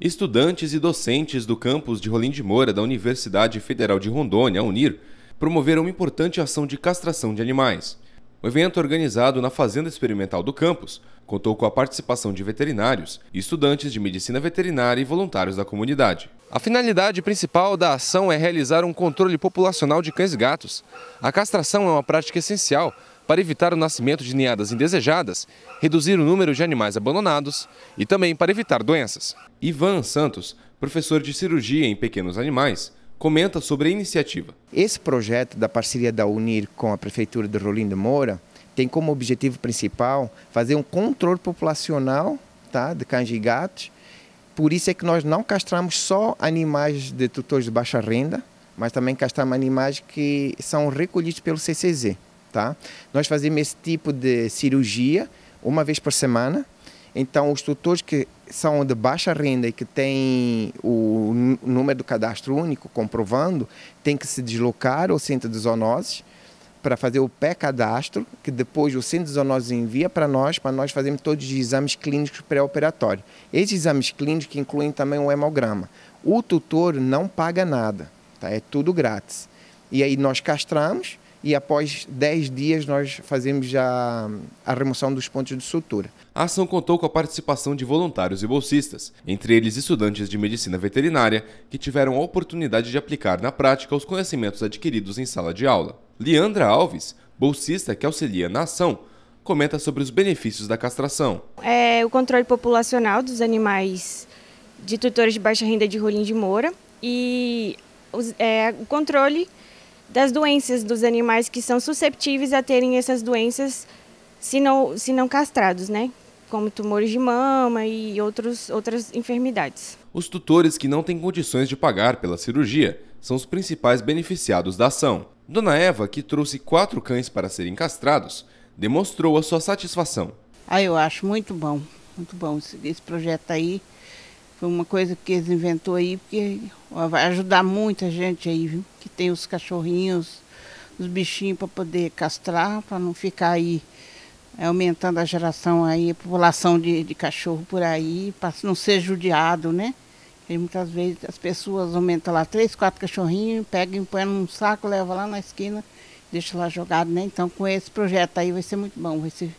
estudantes e docentes do campus de Rolim de Moura da Universidade Federal de Rondônia, UNIR, promoveram uma importante ação de castração de animais. O evento, organizado na Fazenda Experimental do campus, contou com a participação de veterinários, estudantes de medicina veterinária e voluntários da comunidade. A finalidade principal da ação é realizar um controle populacional de cães e gatos. A castração é uma prática essencial para evitar o nascimento de ninhadas indesejadas, reduzir o número de animais abandonados e também para evitar doenças. Ivan Santos, professor de cirurgia em pequenos animais, comenta sobre a iniciativa. Esse projeto da parceria da Unir com a prefeitura de Rolim de Moura tem como objetivo principal fazer um controle populacional tá, de cães e gatos. Por isso é que nós não castramos só animais de tutores de baixa renda, mas também castramos animais que são recolhidos pelo CCZ tá? Nós fazemos esse tipo de cirurgia uma vez por semana. Então, os tutores que são de baixa renda e que têm o número do cadastro único comprovando, têm que se deslocar ao centro de zoonoses para fazer o pré-cadastro, que depois o centro de zoonoses envia para nós, para nós fazermos todos os exames clínicos pré-operatórios. Esses exames clínicos incluem também o hemograma. O tutor não paga nada, tá? é tudo grátis. E aí nós castramos, e após 10 dias nós fazemos já a remoção dos pontos de sutura. A ação contou com a participação de voluntários e bolsistas, entre eles estudantes de medicina veterinária, que tiveram a oportunidade de aplicar na prática os conhecimentos adquiridos em sala de aula. Leandra Alves, bolsista que auxilia na ação, comenta sobre os benefícios da castração. É o controle populacional dos animais de tutores de baixa renda de Rolim de Moura e os, é, o controle das doenças dos animais que são susceptíveis a terem essas doenças se não, se não castrados, né? Como tumores de mama e outros, outras enfermidades. Os tutores que não têm condições de pagar pela cirurgia são os principais beneficiados da ação. Dona Eva, que trouxe quatro cães para serem castrados, demonstrou a sua satisfação. Ah, eu acho muito bom, muito bom esse, esse projeto aí. Foi uma coisa que eles inventou aí, porque Vai ajudar muita gente aí, viu? Que tem os cachorrinhos, os bichinhos para poder castrar, para não ficar aí é, aumentando a geração aí, a população de, de cachorro por aí, para não ser judiado, né? E muitas vezes as pessoas aumentam lá três, quatro cachorrinhos, pegam, põem num saco, leva lá na esquina, deixa lá jogado, né? Então com esse projeto aí vai ser muito bom, vai se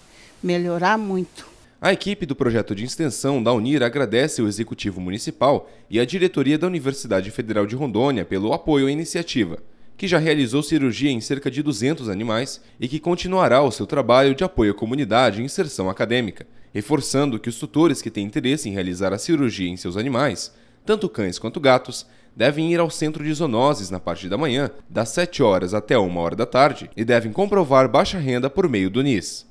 melhorar muito. A equipe do projeto de extensão da Unir agradece o Executivo Municipal e a diretoria da Universidade Federal de Rondônia pelo apoio à iniciativa, que já realizou cirurgia em cerca de 200 animais e que continuará o seu trabalho de apoio à comunidade e inserção acadêmica, reforçando que os tutores que têm interesse em realizar a cirurgia em seus animais, tanto cães quanto gatos, devem ir ao centro de zoonoses na parte da manhã, das 7 horas até 1 hora da tarde, e devem comprovar baixa renda por meio do NIS.